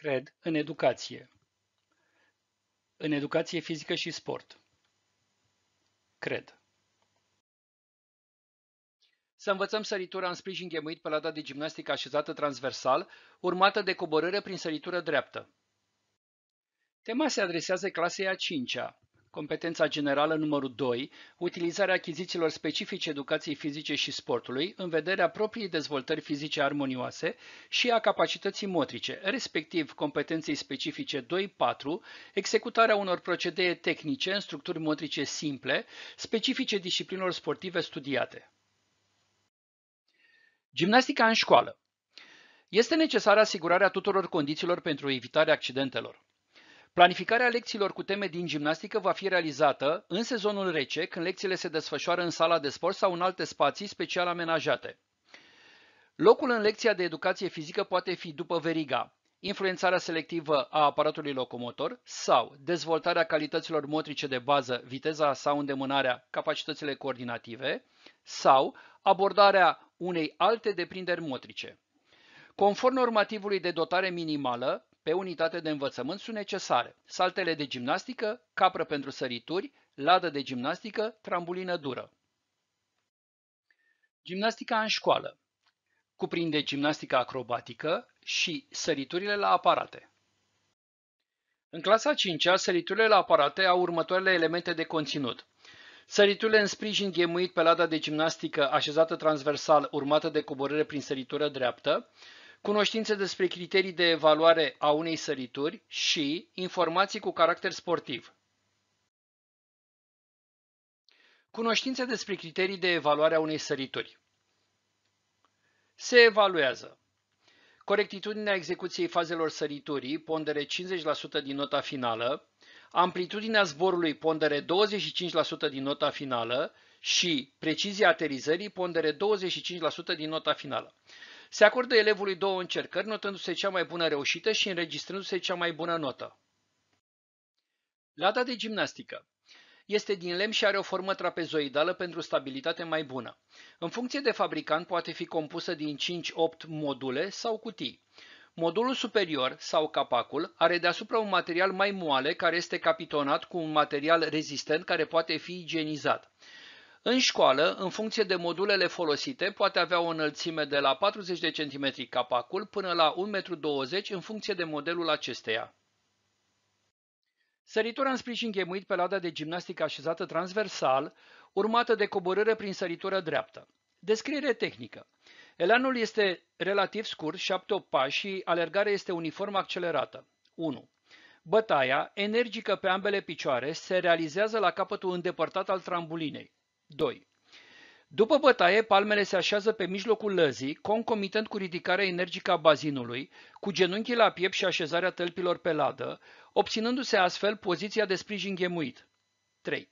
cred, în educație. În educație fizică și sport. Cred. Să învățăm săritura în sprijin ghemuit pe lada de gimnastică așezată transversal, urmată de coborâre prin săritură dreaptă. Tema se adresează clasei a 5-a. Competența generală numărul 2, utilizarea achizițiilor specifice educației fizice și sportului în vederea propriei dezvoltări fizice armonioase și a capacității motrice, respectiv competenței specifice 2-4, executarea unor procedee tehnice în structuri motrice simple, specifice disciplinelor sportive studiate. Gimnastica în școală este necesară asigurarea tuturor condițiilor pentru evitarea accidentelor. Planificarea lecțiilor cu teme din gimnastică va fi realizată în sezonul rece, când lecțiile se desfășoară în sala de sport sau în alte spații special amenajate. Locul în lecția de educație fizică poate fi după veriga, influențarea selectivă a aparatului locomotor sau dezvoltarea calităților motrice de bază, viteza sau îndemânarea, capacitățile coordinative sau abordarea unei alte deprinderi motrice. Conform normativului de dotare minimală, pe unitate de învățământ sunt necesare. Saltele de gimnastică, capră pentru sărituri, ladă de gimnastică, trambulină dură. Gimnastica în școală cuprinde gimnastica acrobatică și săriturile la aparate. În clasa 5-a, săriturile la aparate au următoarele elemente de conținut. Săriturile în sprijin ghemuit pe lada de gimnastică așezată transversal, urmată de coborâre prin săritură dreaptă, cunoștințe despre criterii de evaluare a unei sărituri și informații cu caracter sportiv. Cunoștințe despre criterii de evaluare a unei sărituri. Se evaluează corectitudinea execuției fazelor săriturii, pondere 50% din nota finală, amplitudinea zborului, pondere 25% din nota finală și precizia aterizării, pondere 25% din nota finală. Se acordă elevului două încercări, notându-se cea mai bună reușită și înregistrându-se cea mai bună notă. Lada de gimnastică este din lemn și are o formă trapezoidală pentru stabilitate mai bună. În funcție de fabricant poate fi compusă din 5-8 module sau cutii. Modulul superior sau capacul are deasupra un material mai moale care este capitonat cu un material rezistent care poate fi igienizat. În școală, în funcție de modulele folosite, poate avea o înălțime de la 40 de cm capacul până la 1,20 m în funcție de modelul acesteia. Săritura în sprijin ghemuit pe lada de gimnastică așezată transversal, urmată de coborâre prin săritură dreaptă. Descriere tehnică. Elanul este relativ scurt, 7-8 pași și alergarea este uniform accelerată. 1. Bătaia, energică pe ambele picioare, se realizează la capătul îndepărtat al trambulinei. 2. După bătaie, palmele se așează pe mijlocul lăzii, concomitent cu ridicarea energică a bazinului, cu genunchii la piept și așezarea tălpilor pe ladă, obținându-se astfel poziția de sprijin ghemuit. 3.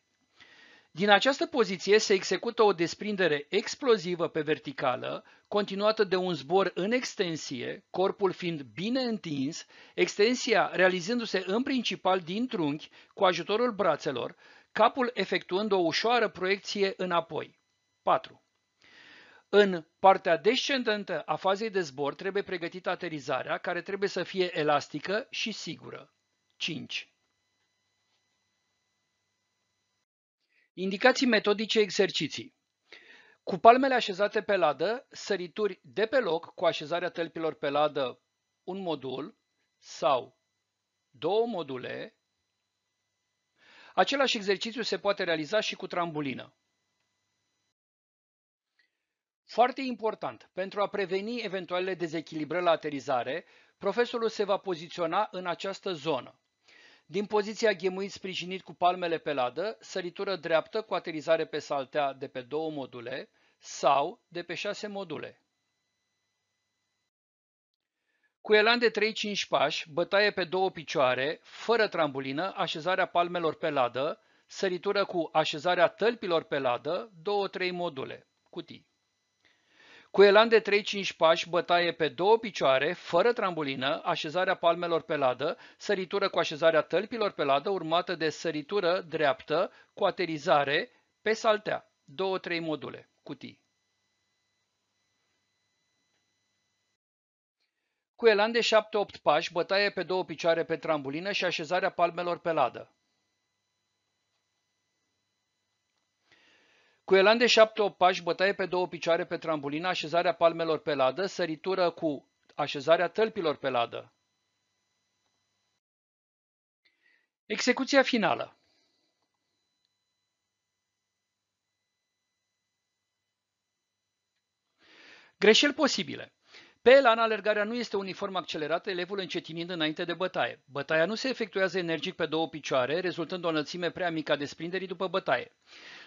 Din această poziție se execută o desprindere explozivă pe verticală, continuată de un zbor în extensie, corpul fiind bine întins, extensia realizându-se în principal din trunchi cu ajutorul brațelor, capul efectuând o ușoară proiecție înapoi. 4. În partea descendentă a fazei de zbor trebuie pregătită aterizarea, care trebuie să fie elastică și sigură. 5. Indicații metodice exerciții. Cu palmele așezate pe ladă, sărituri de pe loc cu așezarea tălpilor pe ladă un modul sau două module Același exercițiu se poate realiza și cu trambulină. Foarte important, pentru a preveni eventualele dezechilibre la aterizare, profesorul se va poziționa în această zonă. Din poziția ghemuit sprijinit cu palmele pe ladă, săritură dreaptă cu aterizare pe saltea de pe două module sau de pe șase module. Cu elan de 3-5 pași, bătaie pe două picioare, fără trambulină, așezarea palmelor pe ladă, săritură cu așezarea tălpilor pe ladă, 2-3 module, cutii. Cu elan de 3-5 pași, bătaie pe două picioare, fără trambulină, așezarea palmelor pe ladă, săritură cu așezarea tălpilor pe ladă, urmată de săritură dreaptă cu aterizare pe saltea, 2-3 module, cutii. Cu elan de șapte-opt pași, bătaie pe două picioare pe trambulină și așezarea palmelor pe ladă. Cu elan de șapte-opt pași, bătaie pe două picioare pe trambulină, așezarea palmelor pe ladă, săritură cu așezarea tălpilor pe ladă. Execuția finală Greșeli posibile pe lan alergarea nu este uniform accelerată, elevul încetinind înainte de bătaie. Bătaia nu se efectuează energic pe două picioare, rezultând o înălțime prea mică a desprinderii după bătaie.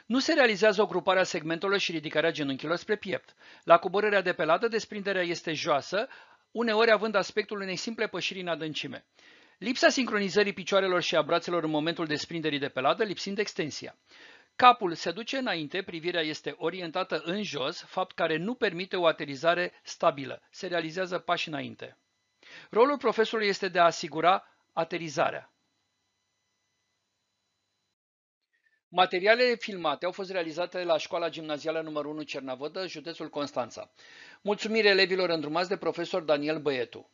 Nu se realizează o grupare a segmentelor și ridicarea genunchilor spre piept. La coborârea de pe ladă, desprinderea este joasă, uneori având aspectul unei simple pășiri în adâncime. Lipsa sincronizării picioarelor și a brațelor în momentul desprinderii de pe ladă, lipsind extensia. Capul se duce înainte, privirea este orientată în jos, fapt care nu permite o aterizare stabilă. Se realizează pași înainte. Rolul profesorului este de a asigura aterizarea. Materialele filmate au fost realizate la școala gimnazială numărul 1 Cernavodă, județul Constanța. Mulțumire elevilor îndrumați de profesor Daniel Băietu.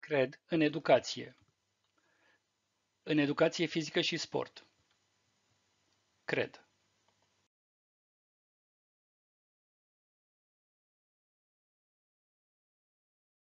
Cred în educație în educație fizică și sport. Cred.